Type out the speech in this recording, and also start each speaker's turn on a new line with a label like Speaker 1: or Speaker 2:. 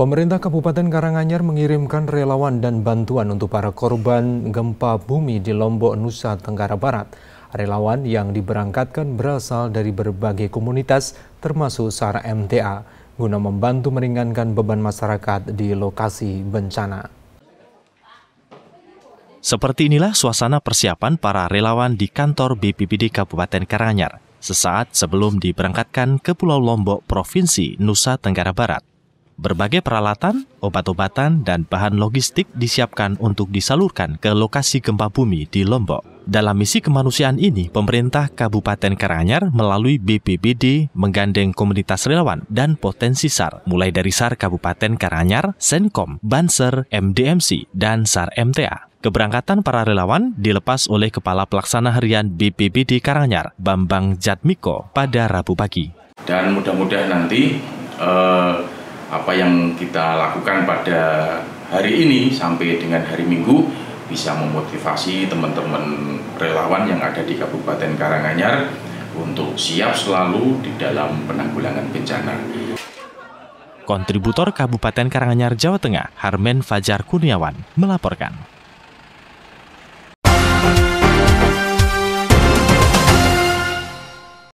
Speaker 1: Pemerintah Kabupaten Karanganyar mengirimkan relawan dan bantuan untuk para korban gempa bumi di Lombok, Nusa Tenggara Barat. Relawan yang diberangkatkan berasal dari berbagai komunitas termasuk SAR MTA guna membantu meringankan beban masyarakat di lokasi bencana.
Speaker 2: Seperti inilah suasana persiapan para relawan di kantor BPBD Kabupaten Karanganyar sesaat sebelum diberangkatkan ke Pulau Lombok, Provinsi Nusa Tenggara Barat. Berbagai peralatan, obat-obatan, dan bahan logistik disiapkan untuk disalurkan ke lokasi gempa bumi di Lombok. Dalam misi kemanusiaan ini, pemerintah Kabupaten Karanganyar melalui BPBD menggandeng komunitas relawan dan potensi SAR, mulai dari SAR Kabupaten Karanganyar, Senkom, Banser, MDMC, dan SAR MTA. Keberangkatan para relawan dilepas oleh Kepala Pelaksana Harian BPBD Karanganyar, Bambang Jatmiko, pada Rabu pagi.
Speaker 3: Dan mudah-mudahan nanti uh apa yang kita lakukan pada hari ini sampai dengan hari Minggu bisa memotivasi teman-teman relawan yang ada di Kabupaten Karanganyar untuk siap selalu di dalam penanggulangan bencana.
Speaker 2: Kontributor Kabupaten Karanganyar, Jawa Tengah, Harmen Fajar Kurniawan, melaporkan.